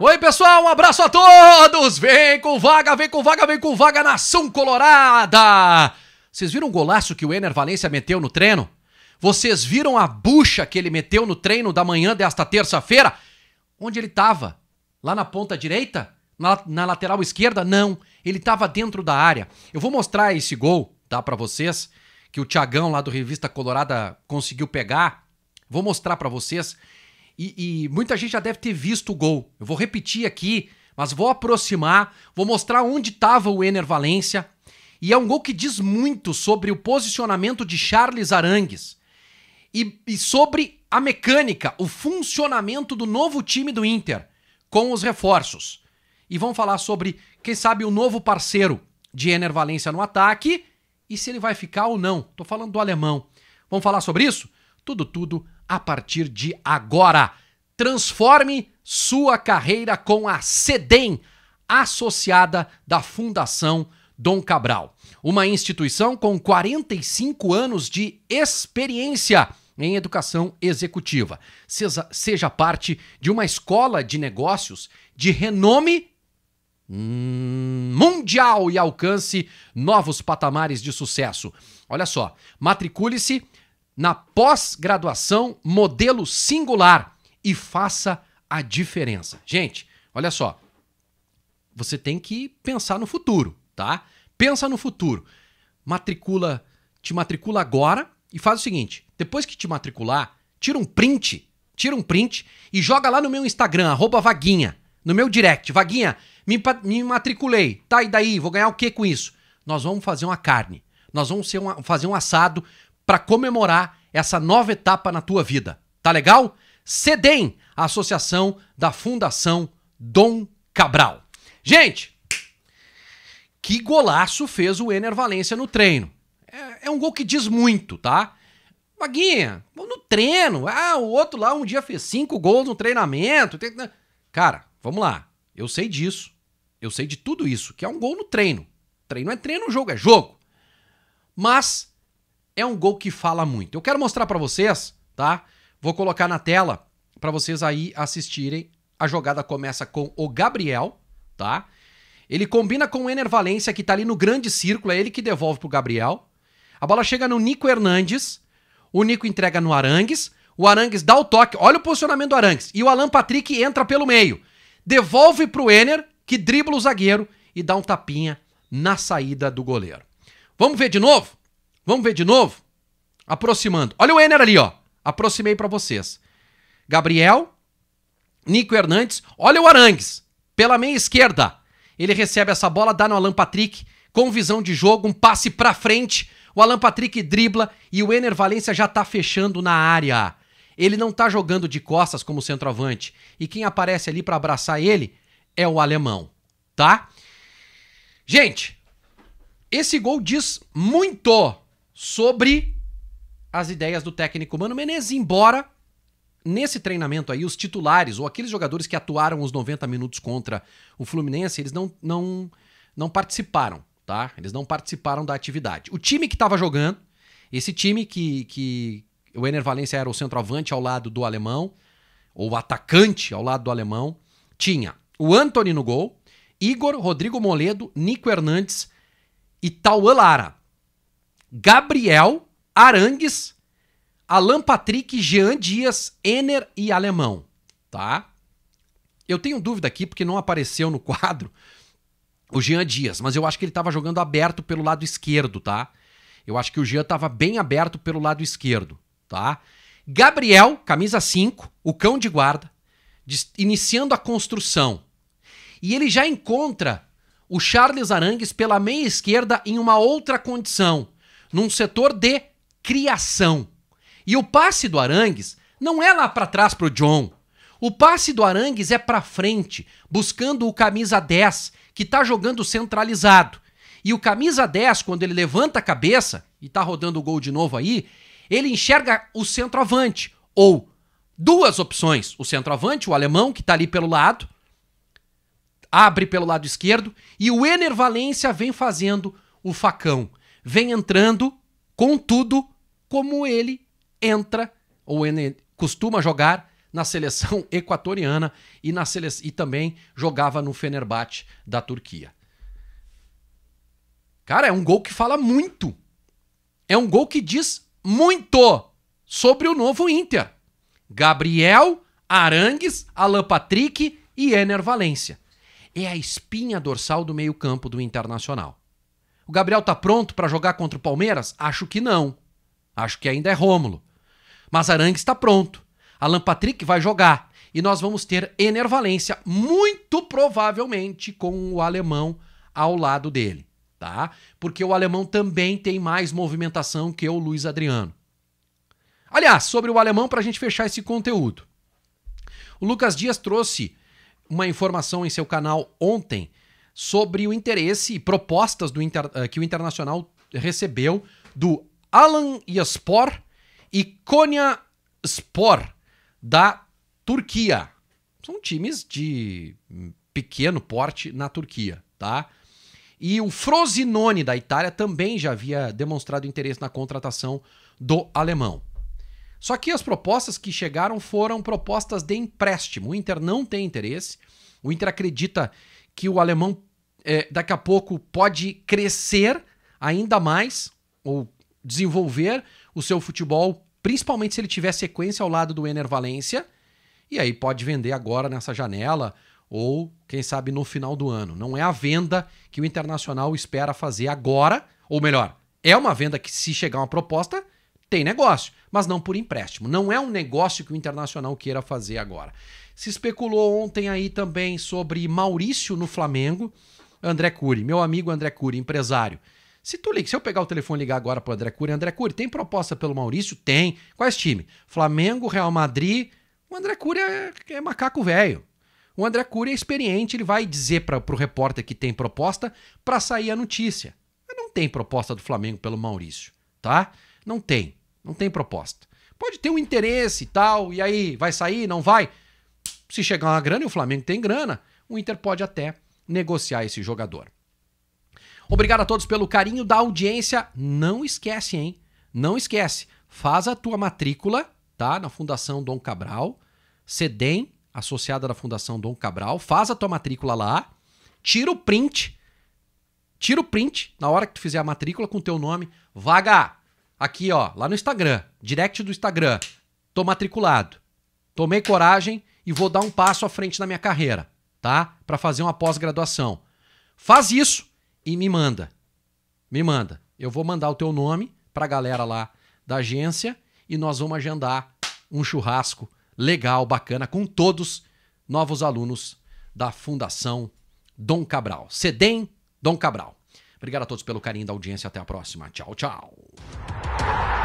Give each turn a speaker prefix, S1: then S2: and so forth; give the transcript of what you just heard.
S1: Oi, pessoal, um abraço a todos! Vem com vaga, vem com vaga, vem com vaga, nação colorada! Vocês viram o golaço que o Ener Valência meteu no treino? Vocês viram a bucha que ele meteu no treino da manhã desta terça-feira? Onde ele estava? Lá na ponta direita? Na, na, lateral esquerda? Não, ele estava dentro da área. Eu vou mostrar esse gol, tá, para vocês, que o Tiagão lá do Revista Colorada conseguiu pegar. Vou mostrar para vocês e, e muita gente já deve ter visto o gol. Eu vou repetir aqui, mas vou aproximar, vou mostrar onde estava o Ener Valência. E é um gol que diz muito sobre o posicionamento de Charles Arangues e, e sobre a mecânica, o funcionamento do novo time do Inter com os reforços. E vão falar sobre, quem sabe, o novo parceiro de Ener Valência no ataque e se ele vai ficar ou não. Tô falando do alemão. Vamos falar sobre isso? Tudo, tudo a partir de agora. Transforme sua carreira com a CEDEM, associada da Fundação Dom Cabral, uma instituição com 45 anos de experiência em educação executiva. Seja, seja parte de uma escola de negócios de renome mundial e alcance novos patamares de sucesso. Olha só, matricule-se na pós-graduação modelo singular e faça a diferença. Gente, olha só. Você tem que pensar no futuro, tá? Pensa no futuro. Matricula, te matricula agora e faz o seguinte: depois que te matricular, tira um print, tira um print e joga lá no meu Instagram, vaguinha, no meu direct. Vaguinha, me, me matriculei. Tá, e daí? Vou ganhar o que com isso? Nós vamos fazer uma carne. Nós vamos uma, fazer um assado para comemorar essa nova etapa na tua vida. Tá legal? CEDEM, a Associação da Fundação Dom Cabral. Gente, que golaço fez o Ener Valência no treino. É, é um gol que diz muito, tá? Maguinha, no treino. Ah, o outro lá um dia fez cinco gols no treinamento. Cara, vamos lá. Eu sei disso. Eu sei de tudo isso, que é um gol no treino. Treino é treino, jogo é jogo. Mas é um gol que fala muito. Eu quero mostrar para vocês, tá? Vou colocar na tela para vocês aí assistirem. A jogada começa com o Gabriel, tá? Ele combina com o Ener Valência, que tá ali no grande círculo, é ele que devolve pro Gabriel. A bola chega no Nico Hernandes, o Nico entrega no Arangues, o Arangues dá o toque, olha o posicionamento do Arangues, e o Alan Patrick entra pelo meio. Devolve pro Ener, que dribla o zagueiro e dá um tapinha na saída do goleiro. Vamos ver de novo? Vamos ver de novo? Aproximando. Olha o Enner ali, ó. Aproximei para vocês. Gabriel, Nico Hernandes. Olha o Arangues. Pela meia esquerda. Ele recebe essa bola, dá no Alan Patrick. Com visão de jogo, um passe para frente. O Alan Patrick dribla e o Ener Valência já tá fechando na área. Ele não tá jogando de costas como centroavante. E quem aparece ali para abraçar ele é o alemão, tá? Gente, esse gol diz muito sobre as ideias do técnico Mano Menezes, embora nesse treinamento aí os titulares ou aqueles jogadores que atuaram os 90 minutos contra o Fluminense, eles não não não participaram, tá? Eles não participaram da atividade. O time que estava jogando, esse time que, que o Ener Valencia era o centroavante ao lado do alemão, ou atacante ao lado do alemão, tinha o Anthony no gol, Igor, Rodrigo Moledo, Nico Hernandes e Tauan Lara. Gabriel, Arangues, Alan Patrick, Jean Dias, Ener e Alemão, tá? Eu tenho dúvida aqui porque não apareceu no quadro o Jean Dias, mas eu acho que ele estava jogando aberto pelo lado esquerdo, tá? Eu acho que o Jean estava bem aberto pelo lado esquerdo, tá? Gabriel, camisa 5, o cão de guarda, iniciando a construção. E ele já encontra o Charles Arangues pela meia esquerda em uma outra condição num setor de criação. E o passe do Arangues não é lá para trás para o John. O passe do Arangues é para frente, buscando o camisa 10, que está jogando centralizado. E o camisa 10, quando ele levanta a cabeça e está rodando o gol de novo aí, ele enxerga o centroavante ou duas opções, o centroavante, o alemão que está ali pelo lado, abre pelo lado esquerdo e o Ener Valência vem fazendo o facão vem entrando com tudo como ele entra ou ele costuma jogar na seleção equatoriana e, na sele... e também jogava no Fenerbahçe da Turquia. Cara, é um gol que fala muito. É um gol que diz muito sobre o novo Inter. Gabriel, Arangues, Alan Patrick e Ener Valência. É a espinha dorsal do meio-campo do Internacional. O Gabriel tá pronto para jogar contra o Palmeiras? Acho que não. Acho que ainda é Rômulo. Mas Arangues está pronto. Alan Patrick vai jogar. E nós vamos ter Enervalência, muito provavelmente com o alemão ao lado dele, tá? Porque o alemão também tem mais movimentação que o Luiz Adriano. Aliás, sobre o alemão, para a gente fechar esse conteúdo. O Lucas Dias trouxe uma informação em seu canal ontem sobre o interesse e propostas do Inter, eh, que o Internacional recebeu do Alan Yaspor e Konya Spor, da Turquia. São times de pequeno porte na Turquia, tá? E o Frosinone da Itália também já havia demonstrado interesse na contratação do alemão. Só que as propostas que chegaram foram propostas de empréstimo. O Inter não tem interesse. O Inter acredita que o alemão é, daqui a pouco pode crescer ainda mais ou desenvolver o seu futebol, principalmente se ele tiver sequência ao lado do Ener Valência, e aí pode vender agora nessa janela ou quem sabe no final do ano. Não é a venda que o Internacional espera fazer agora, ou melhor, é uma venda que se chegar uma proposta tem negócio, mas não por empréstimo. Não é um negócio que o Internacional queira fazer agora. Se especulou ontem aí também sobre Maurício no Flamengo. André Cury, meu amigo André Cury, empresário. Se tu liga, se eu pegar o telefone e ligar agora pro André Cury, André Cury, tem proposta pelo Maurício? Tem. Quais time? Flamengo, Real Madrid. O André Cury é, é macaco velho. O André Cury é experiente, ele vai dizer para o repórter que tem proposta para sair a notícia. Mas não tem proposta do Flamengo pelo Maurício, tá? Não tem, não tem proposta. Pode ter um interesse e tal, e aí vai sair, não vai? Se chegar uma grana e o Flamengo tem grana, o Inter pode até negociar esse jogador. Obrigado a todos pelo carinho da audiência. Não esquece, hein? Não esquece. Faz a tua matrícula, tá? Na Fundação Dom Cabral, CEDEM, associada da Fundação Dom Cabral. Faz a tua matrícula lá. Tira o print. Tira o print na hora que tu fizer a matrícula com o teu nome. Vaga! Aqui, ó, lá no Instagram, direct do Instagram. Tô matriculado. Tomei coragem e vou dar um passo à frente na minha carreira tá? Para fazer uma pós-graduação. Faz isso e me manda. Me manda. Eu vou mandar o teu nome para a galera lá da agência e nós vamos agendar um churrasco legal, bacana, com todos novos alunos da Fundação Dom Cabral. CEDEM Dom Cabral. Obrigado a todos pelo carinho da audiência. Até a próxima. Tchau, tchau.